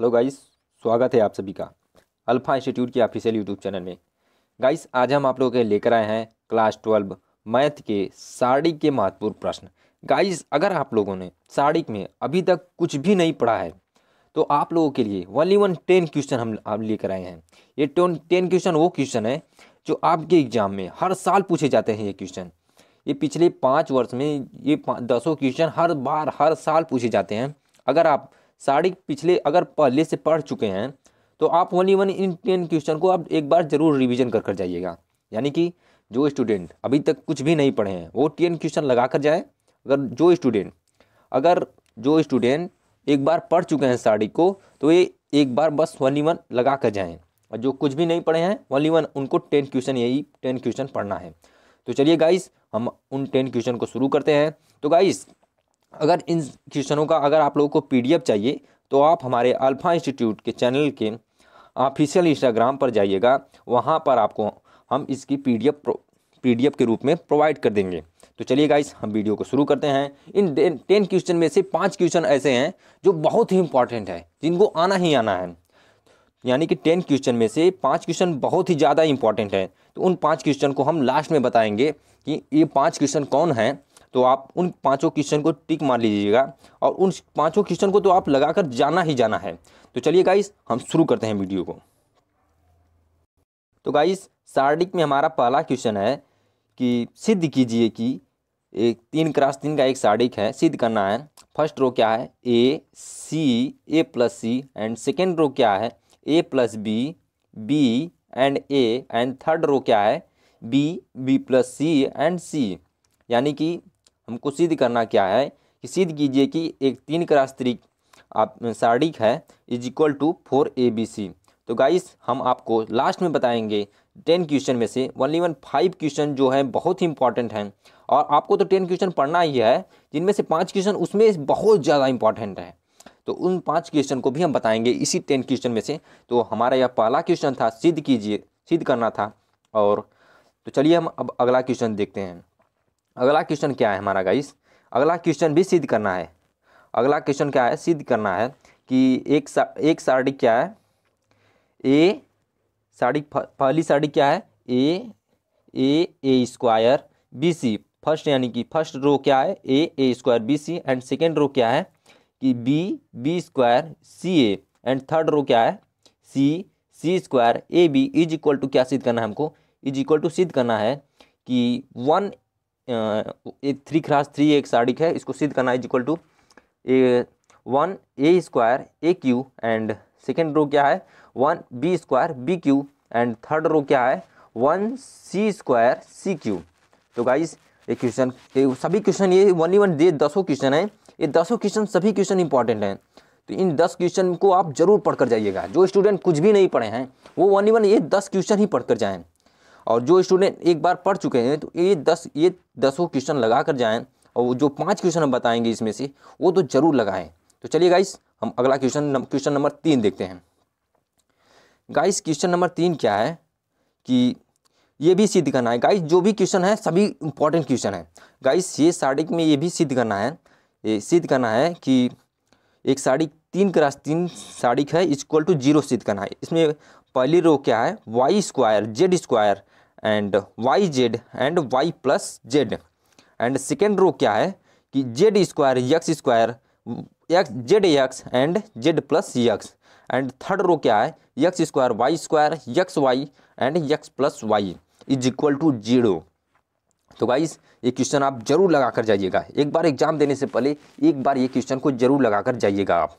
hello guys स्वागत है आप सभी का अल्फ़ा इंस्टीट्यूट के ऑफिशियल यूट्यूब चैनल में गाइस आज हम आप लोगों के लेकर आए हैं क्लास ट्वेल्व मैथ के साड़ी के महत्वपूर्ण प्रश्न गाइस अगर आप लोगों ने साड़िक में अभी तक कुछ भी नहीं पढ़ा है तो आप लोगों के लिए वनली वन टेन क्वेश्चन हम आप लेकर आए हैं ये टोन टेन क्वेश्चन वो क्वेश्चन है जो आपके एग्जाम में हर साल पूछे जाते हैं ये क्वेश्चन ये पिछले पाँच वर्ष में ये दसों क्वेश्चन हर बार हर साल पूछे जाते हैं अगर आप साड़ी पिछले अगर पहले से पढ़ चुके हैं तो आप one one in ten question को आप एक बार ज़रूर रिविज़न कर कर जाइएगा यानी कि जो स्टूडेंट अभी तक कुछ भी नहीं पढ़े हैं वो टेन क्वेश्चन लगा कर जाए अगर जो स्टूडेंट अगर जो स्टूडेंट एक बार पढ़ चुके हैं साड़ी को तो ये एक बार बस वन वन लगा कर जाएँ और जो कुछ भी नहीं पढ़े हैं वन वन उनको टेन क्वेश्चन यही टेन क्वेश्चन पढ़ना है तो चलिए गाइस हम उन टेन क्वेश्चन को शुरू करते हैं तो गाइस अगर इन क्वेश्चनों का अगर आप लोगों को पीडीएफ चाहिए तो आप हमारे अल्फ़ा इंस्टीट्यूट के चैनल के ऑफिशियल इंस्टाग्राम पर जाइएगा वहाँ पर आपको हम इसकी पीडीएफ पीडीएफ के रूप में प्रोवाइड कर देंगे तो चलिए गाइस हम वीडियो को शुरू करते हैं इन टेन क्वेश्चन में से पाँच क्वेश्चन ऐसे हैं जो बहुत ही इंपॉर्टेंट है जिनको आना ही आना है यानी कि टेन क्वेश्चन में से पाँच क्वेश्चन बहुत ही ज़्यादा इंपॉर्टेंट है तो उन पाँच क्वेश्चन को हम लास्ट में बताएंगे कि ये पाँच क्वेश्चन कौन हैं तो आप उन पाँचों क्वेश्चन को टिक मार लीजिएगा और उन पाँचों क्वेश्चन को तो आप लगाकर जाना ही जाना है तो चलिए गाइस हम शुरू करते हैं वीडियो को तो गाइस सार्डिक में हमारा पहला क्वेश्चन है कि सिद्ध कीजिए कि एक तीन क्रास तीन का एक सार्डिक है सिद्ध करना है फर्स्ट रो क्या है A C A plus C and second row क्या है A plus B B and A and third row क्या है B B plus C and C यानी कि हमको सिद्ध करना क्या है कि सिद्ध कीजिए कि एक तीन क्रास थ्री आप सारिक है is equal to four A B C तो गाइस हम आपको लास्ट में बताएंगे टेन क्वेश्चन में से ओनली वन फाइव क्वेश्चन जो है बहुत ही इंपॉर्टेंट हैं और आपको तो टेन क्वेश्चन पढ़ना ही है जिनमें से पाँच क्वेश्चन उसमें बहुत ज़्यादा इंपॉर्टेंट है तो उन पाँच क्वेश्चन को भी हम बताएंगे इसी टेन क्वेश्चन में से तो हमारा यह पहला क्वेश्चन था सिद्ध कीजिए सिद्ध करना था और तो चलिए हम अब अगला क्वेश्चन देखते हैं अगला क्वेश्चन क्या है हमारा गाइस अगला क्वेश्चन भी सिद्ध करना है अगला क्वेश्चन क्या है सिद्ध करना है कि एक सा, एक साड़ी क्या है ए साड़ी पहली साड़ी क्या है A A A square B C first यानी कि फर्स्ट रो क्या है A A square B C and second row क्या है कि B B square C A and third row क्या है C C square A B is equal to क्या सिद्ध करना है हमको इज इक्वल टू सिद्ध करना है कि वन थ्री क्रास थ्री एक साड़िक है इसको सिद्ध करना is equal to A one A square A cube and second row क्या है one B square B cube and third row क्या है one C square C cube तो गाइज ये क्वेश्चन सभी क्वेश्चन ये वन ई वन ये दसों क्वेश्चन हैं ये दसों क्वेश्चन सभी क्वेश्चन इंपॉर्टेंट हैं तो इन दस क्वेश्चन को आप जरूर पढ़कर जाइएगा जो स्टूडेंट कुछ भी नहीं पढ़े हैं वो वन ई वन ये दस क्वेश्चन ही पढ़कर जाएँ और जो स्टूडेंट एक बार पढ़ चुके हैं तो ये दस ये दसों क्वेश्चन लगा कर जाएँ और जो पाँच क्वेश्चन हम बताएंगे इसमें से वो तो ज़रूर लगाएँ तो चलिए गाइस हम अगला क्वेश्चन क्वेश्चन नंबर तीन देखते हैं गाइस क्वेश्चन नंबर तीन क्या है कि ये भी सिद्ध करना है गाइस जो भी क्वेश्चन है सभी इंपॉर्टेंट क्वेश्चन है गाइस ये साड़ी में ये भी सिद्ध करना है ये सिद्ध करना है कि एक साड़ी तीन क्रास तीन साड़ी है इक्वल टू जीरो सिद्ध करना है इसमें पहली रो क्या है Y square Z square and Y Z and Y plus Z and second row क्या है कि Z square X square X Z X and Z plus X and third row क्या है X square Y square X Y and X plus Y is equal to zero तो guys ये question आप जरूर लगा कर जाइएगा एक बार एग्जाम देने से पहले एक बार ये क्वेश्चन को जरूर लगा कर जाइएगा आप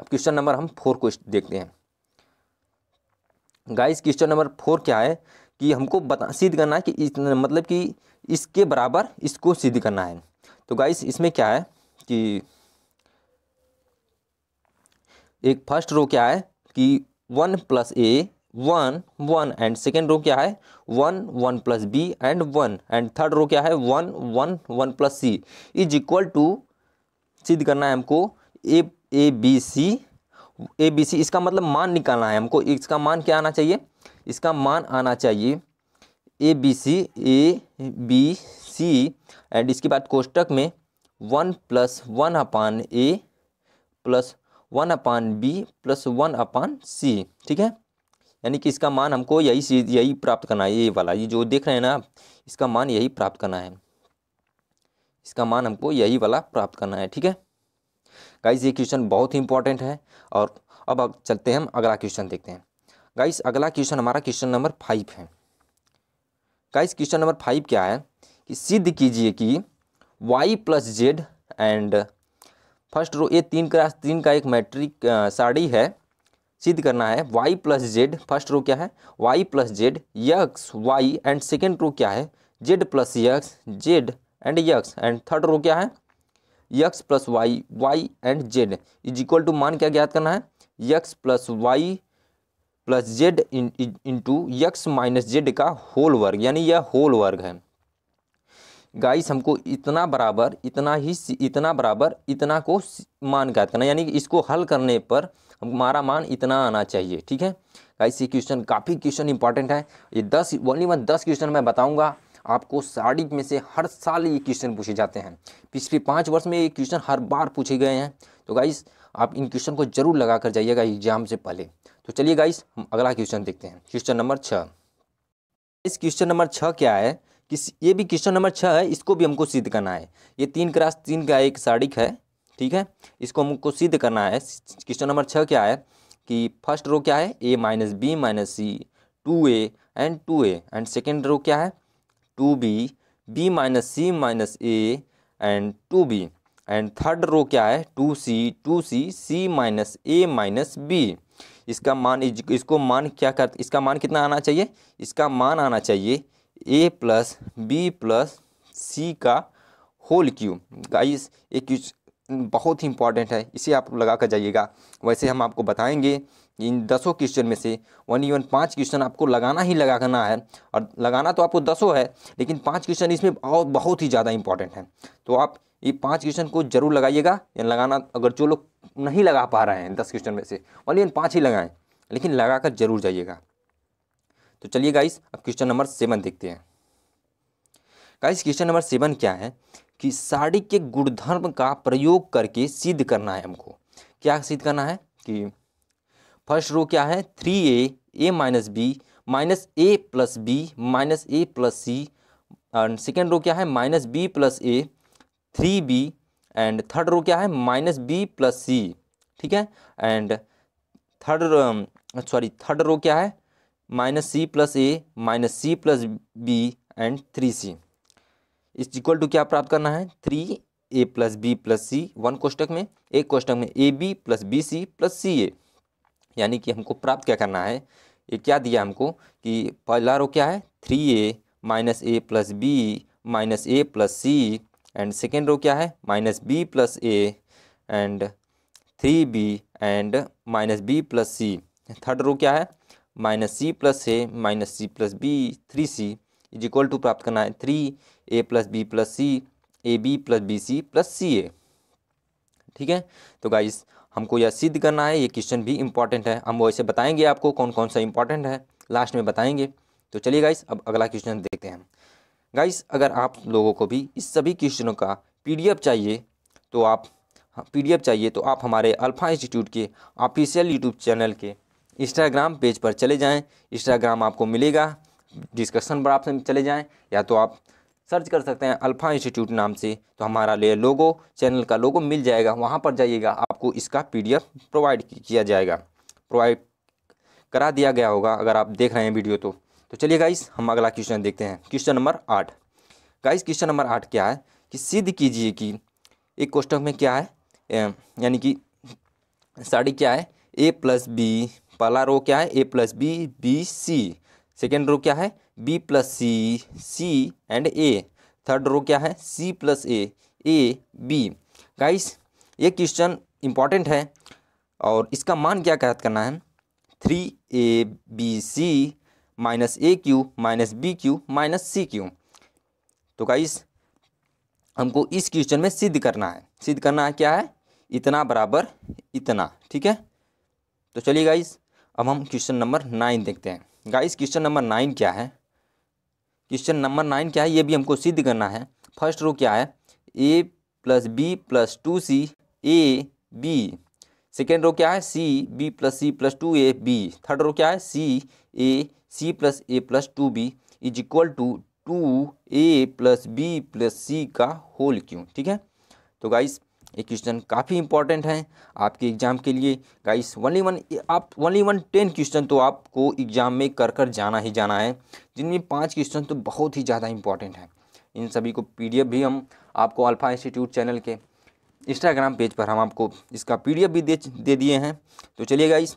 अब क्वेश्चन नंबर हम फोर को देखते हैं गाइस क्वेश्चन नंबर फोर क्या है कि हमको बता सिद्ध करना है कि इस मतलब कि इसके बराबर इसको सिद्ध करना है तो गाइस इसमें क्या है कि एक फर्स्ट रो क्या है कि one plus A one one and second row क्या है one one plus B and one and third row क्या है one one one plus C is equal to सिद्ध करना है हमको ए A B C A B सी इसका मतलब मान निकालना है हमको इसका मान क्या आना चाहिए इसका मान आना चाहिए A B C A B C and इसके बाद कोष्टक में one plus one upon A plus one upon B plus one upon C ठीक है यानी कि इसका मान हमको यही सी यही प्राप्त करना है ये वाला ये जो देख रहे हैं ना इसका मान यही प्राप्त करना है इसका मान हमको यही वाला प्राप्त करना है ठीक है गाइस ये क्वेश्चन बहुत ही इंपॉर्टेंट है और अब अब चलते हैं हम अगला क्वेश्चन देखते हैं गाइस अगला क्वेश्चन हमारा क्वेश्चन नंबर फाइव है गाइस क्वेश्चन नंबर फाइव क्या है कि सिद्ध कीजिए कि Y plus Z and first row ये तीन का तीन का एक मैट्रिक साड़ी है सिद्ध करना है Y plus Z first row क्या है Y plus Z X Y and second row क्या है Z plus X Z and X and third row क्या है X plus Y Y and Z is equal to मान क्या ज्ञात करना है X plus Y plus Z into X minus Z का होल वर्ग यानी यह होल वर्ग है गाइस हमको इतना बराबर इतना ही इतना बराबर इतना को मान ज्ञात करना यानी कि इसको हल करने पर हमारा मान इतना आना चाहिए ठीक है गाइस ये क्वेश्चन काफ़ी क्वेश्चन इंपॉर्टेंट है ये दस ओनली वन दस क्वेश्चन मैं बताऊंगा आपको साड़ी में से हर साल ये क्वेश्चन पूछे जाते हैं पिछले पाँच वर्ष में ये क्वेश्चन हर बार पूछे गए हैं तो गाइस आप इन क्वेश्चन को जरूर लगा कर जाइएगा एग्जाम से पहले तो चलिए गाइस हम अगला क्वेश्चन देखते हैं क्वेश्चन नंबर छः इस क्वेश्चन नंबर छः क्या है कि ये भी क्वेश्चन नंबर छः है इसको भी हमको सिद्ध करना है ये तीन क्रास तीन का एक साड़िक है ठीक है इसको हमको सिद्ध करना है क्वेश्चन नंबर छः क्या है कि फर्स्ट रो क्या है A minus B minus C two A and two A and second row क्या है two B B minus C minus A and two B and third row क्या है two C two C C minus A minus B इसका मान इसको मान क्या कर इसका मान कितना आना चाहिए इसका मान आना चाहिए A plus B plus C का होल क्यूब गाइस एक बहुत ही इंपॉर्टेंट है इसे आप लगा कर जाइएगा वैसे हम आपको बताएंगे इन दसों क्वेश्चन में से वन इवन पाँच क्वेश्चन आपको लगाना ही लगाना है और लगाना तो आपको दसों है लेकिन पाँच क्वेश्चन इसमें बहुत ही ज़्यादा इंपॉर्टेंट है तो आप ये पाँच क्वेश्चन को जरूर लगाइएगा या लगाना अगर जो लोग नहीं लगा पा रहे हैं दस क्वेश्चन में से ओनली पाँच ही लगाएं लेकिन लगा कर जरूर जाइएगा तो चलिए गाइस अब क्वेश्चन नंबर सेवन देखते हैं गाइस क्वेश्चन नंबर सेवन क्या है कि साड़ी के गुणधर्म का प्रयोग करके सिद्ध करना है हमको क्या सिद्ध करना है कि फर्स्ट रो क्या है three A A minus B minus A plus B minus A plus C and second row क्या है minus B plus A three B and third row क्या है माइनस बी प्लस सी ठीक है and third sorry third row क्या है minus C plus A minus C plus B and three C is equal to क्या प्राप्त करना है three A plus B plus C one कोष्टक में एक कोष्टक में A B plus B C plus C A यानी कि हमको प्राप्त क्या करना है ये क्या दिया हमको कि पहला रो क्या है three A minus A plus B minus A plus C and second row क्या है minus B plus A and three B and minus B plus C third row क्या है minus C plus A minus C plus B three C is equal to प्राप्त करना है three A plus B plus C A B plus B C plus C A ठीक है तो guys हमको यह सिद्ध करना है ये क्वेश्चन भी इंपॉर्टेंट है हम वैसे बताएंगे आपको कौन कौन सा इंपॉर्टेंट है लास्ट में बताएंगे तो चलिए गाइस अब अगला क्वेश्चन देखते हैं गाइस अगर आप लोगों को भी इस सभी क्वेश्चनों का पीडीएफ चाहिए तो आप पीडीएफ हाँ, चाहिए तो आप हमारे अल्फ़ा इंस्टीट्यूट के ऑफिशियल यूट्यूब चैनल के इंस्टाग्राम पेज पर चले जाएं इंस्टाग्राम आपको मिलेगा डिस्कशन पर आप चले जाएं या तो आप सर्च कर सकते हैं अल्फ़ा इंस्टीट्यूट नाम से तो हमारा ले लोगो चैनल का लोगो मिल जाएगा वहाँ पर जाइएगा आपको इसका पीडीएफ प्रोवाइड किया जाएगा प्रोवाइड करा दिया गया होगा अगर आप देख रहे हैं वीडियो तो तो चलिए गाइस हम अगला क्वेश्चन देखते हैं क्वेश्चन नंबर आठ गाइस क्वेश्चन नंबर आठ क्या है कि सिद्ध कीजिए कि एक कोष्टक में क्या है यानी कि साड़ी क्या है ए प्लस बी पहला रो क्या है A plus B B C second row क्या है B plus C C and A third row क्या है C plus A A B guys ये क्वेश्चन इंपॉर्टेंट है और इसका मान क्या कहत करना है three A B C minus A cube minus B cube minus C cube तो गाइस हमको इस क्वेश्चन में सिद्ध करना है सिद्ध करना है क्या है इतना बराबर इतना ठीक है तो चलिए गाइस अब हम क्वेश्चन नंबर नाइन देखते हैं गाइस क्वेश्चन नंबर नाइन क्या है क्वेश्चन नंबर नाइन क्या है ये भी हमको सिद्ध करना है फर्स्ट रो क्या है A plus B plus two C A B second row क्या है C B plus C plus two A B third row क्या है C A C plus A plus two B is equal to two A plus B plus C का whole क्यों ठीक है तो guys ये क्वेश्चन काफ़ी इंपॉर्टेंट है आपके एग्जाम के लिए गाइस वनली वन आप वनली वन टेन क्वेश्चन तो आपको एग्जाम में कर कर जाना ही जाना है जिनमें पांच क्वेश्चन तो बहुत ही ज़्यादा इंपॉर्टेंट है इन सभी को पीडीएफ भी हम आपको अल्फा इंस्टीट्यूट चैनल के इंस्टाग्राम पेज पर हम आपको इसका पी भी दे दे दिए हैं तो चलिए गाइस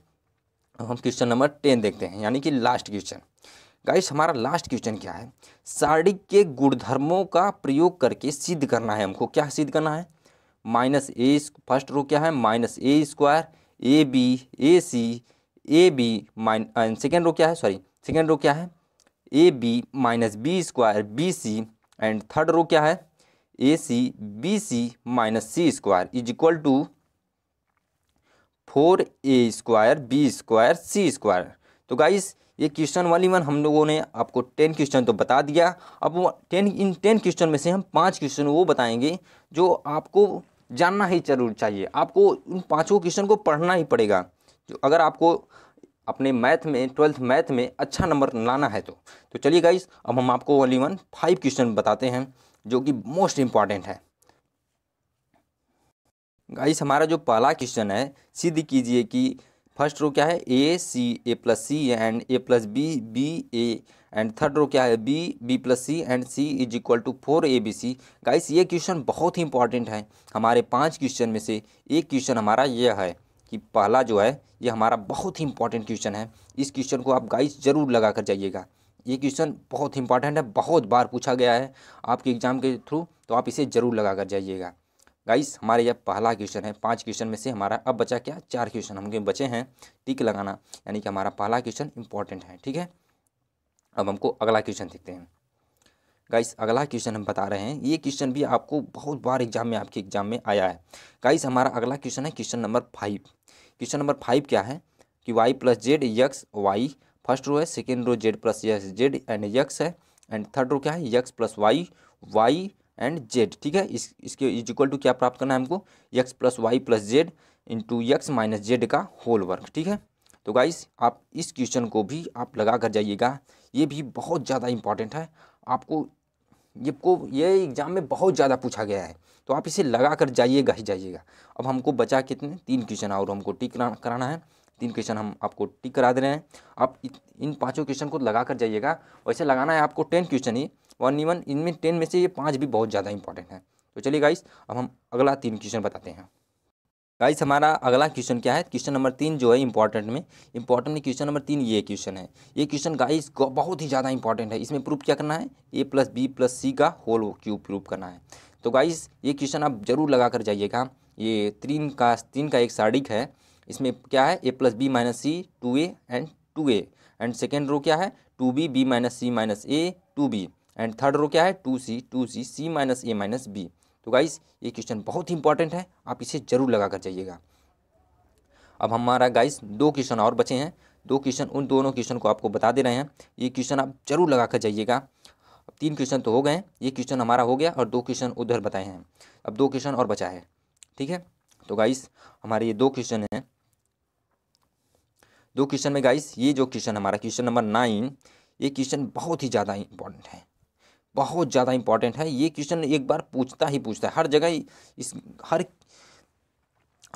हम क्वेश्चन नंबर टेन देखते हैं यानी कि लास्ट क्वेश्चन गाइस हमारा लास्ट क्वेश्चन क्या है साड़ी के गुणधर्मों का प्रयोग करके सिद्ध करना है हमको क्या सिद्ध करना है माइनस ए फर्स्ट रो क्या है minus A square A B A C A B minus second row क्या है सॉरी सेकेंड रो क्या है A B minus B square B C and third row क्या है A C B C minus C square is equal to four A square B square C square तो guys ये question वाली one हम लोगों ने आपको टेन क्वेश्चन तो बता दिया अब टेन इन टेन क्वेश्चन में से हम पांच क्वेश्चन वो बताएंगे जो आपको जानना ही जरूर चाहिए आपको उन पांचों क्वेश्चन को पढ़ना ही पड़ेगा जो तो अगर आपको अपने मैथ में ट्वेल्थ मैथ में अच्छा नंबर लाना है तो तो चलिए गाइस अब हम आपको वाली वन फाइव क्वेश्चन बताते हैं जो कि मोस्ट इम्पॉर्टेंट है गाइस हमारा जो पहला क्वेश्चन है सिद्ध कीजिए कि फर्स्ट रो क्या है A C A plus C and A plus B B A and third row क्या है B B plus C and C is equal to four A B C guys ये question बहुत ही important है हमारे पांच क्वेश्चन में से एक क्वेश्चन हमारा ये है कि पहला जो है ये हमारा बहुत ही इंपॉर्टेंट क्वेश्चन है इस क्वेश्चन को आप गाइस ज़रूर लगा कर जाइएगा ये क्वेश्चन बहुत इंपॉर्टेंट है बहुत बार पूछा गया है आपके एग्ज़ाम के थ्रू तो आप इसे ज़रूर लगा कर जाइएगा गाइस हमारे यह पहला क्वेश्चन है पांच क्वेश्चन में से हमारा अब बचा क्या चार क्वेश्चन हमके बचे हैं टिक लगाना यानी कि हमारा पहला क्वेश्चन इंपॉर्टेंट है ठीक है अब हमको अगला क्वेश्चन देखते हैं गाइस अगला क्वेश्चन हम बता रहे हैं ये क्वेश्चन भी आपको बहुत बार एग्जाम में आपके एग्जाम में आया है गाइस हमारा अगला क्वेश्चन है question number five question number five क्या है कि Y plus Z X Y first row है second row Z plus Z and X है एंड थर्ड रो क्या है X plus Y Y and Z ठीक है इस इसके इज इक्वल टू क्या प्राप्त करना है हमको X plus Y plus Z into X minus Z का होल वर्क ठीक है तो गाइस आप इस क्वेश्चन को भी आप लगा कर जाइएगा ये भी बहुत ज़्यादा इंपॉर्टेंट है आपको ये को ये एग्ज़ाम में बहुत ज़्यादा पूछा गया है तो आप इसे लगा कर जाइएगा ही जाइएगा अब हमको बचा कितने तीन क्वेश्चन और हमको टिक कराना है तीन क्वेश्चन हम आपको टिक करा दे रहे हैं आप इन पांचों क्वेश्चन को लगा कर जाइएगा वैसे लगाना है आपको टेन क्वेश्चन ही वन ईवन इनमें टेन में से ये पाँच भी बहुत ज़्यादा इंपॉर्टेंट है तो चलिए गाइस अब हम अगला तीन क्वेश्चन बताते हैं गाइस हमारा अगला क्वेश्चन क्या है क्वेश्चन नंबर तीन जो है इंपॉर्टेंट में इंपॉर्टेंट में क्वेश्चन नंबर तीन ये क्वेश्चन है ये क्वेश्चन गाइस बहुत ही ज़्यादा इंपॉर्टेंट है इसमें प्रूफ क्या करना है A plus B plus C का होल क्यूब प्रूफ करना है तो गाइस ये क्वेश्चन आप जरूर लगा कर जाइएगा ये तीन का तीन का एक साड़िक है इसमें क्या है A plus B minus C two A and two A and second row क्या है two B B minus C minus A two B and third row क्या है two C two C C minus A minus B तो guys ये question बहुत ही important है आप इसे जरूर लगा कर जाइएगा अब हमारा गाइस दो क्वेश्चन और बचे हैं दो क्वेश्चन उन दोनों क्वेश्चन को आपको बता दे रहे हैं ये क्वेश्चन आप जरूर लगा कर जाइएगा अब तीन क्वेश्चन तो हो गए ये क्वेश्चन हमारा हो गया और दो क्वेश्चन उधर बताए हैं अब दो क्वेश्चन और बचा है ठीक है तो गाइस हमारे ये दो क्वेश्चन हैं दो क्वेश्चन में गाइस ये जो क्वेश्चन हमारा क्वेश्चन नंबर नाइन ये क्वेश्चन बहुत ही ज़्यादा इंपॉर्टेंट है बहुत ज़्यादा इंपॉर्टेंट है ये क्वेश्चन एक बार पूछता ही पूछता है हर जगह इस हर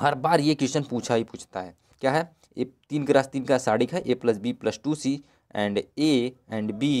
हर बार ये क्वेश्चन पूछा ही पूछता है क्या है ए तीन ग्रास तीन का साड़ी है A plus B plus two C and A and B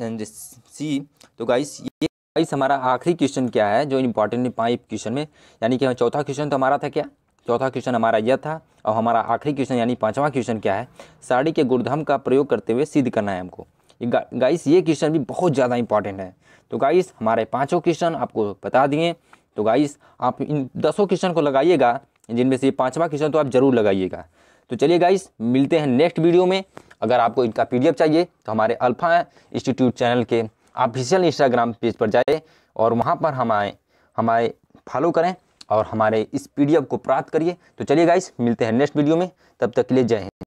and C तो गाइस ये गाइस हमारा आखिरी क्वेश्चन क्या है जो इंपॉर्टेंट है पाँच क्वेश्चन में यानी कि चौथा क्वेश्चन तो हमारा था क्या चौथा क्वेश्चन हमारा यह था और हमारा आखिरी क्वेश्चन यानी पाँचवा क्वेश्चन क्या है साड़ी के गुड़धाम का प्रयोग करते हुए सिद्ध करना है हमको ये गा, गाइस ये क्वेश्चन भी बहुत ज़्यादा इंपॉर्टेंट है तो गाइस हमारे पाँचों क्वेश्चन आपको बता दिए तो गाइस आप इन दसों क्वेश्चन को लगाइएगा जिनमें से ये पाँचवा क्वेश्चन तो आप ज़रूर लगाइएगा तो चलिए गाइस मिलते हैं नेक्स्ट वीडियो में अगर आपको इनका पी चाहिए तो हमारे अल्फ़ा इंस्टीट्यूट चैनल के ऑफिशियल इंस्टाग्राम पेज पर जाए और वहाँ पर हमारे हमारे फॉलो करें और हमारे इस पीडीएफ को प्राप्त करिए तो चलिए गाइस मिलते हैं नेक्स्ट वीडियो में तब तक के लिए जय हिंद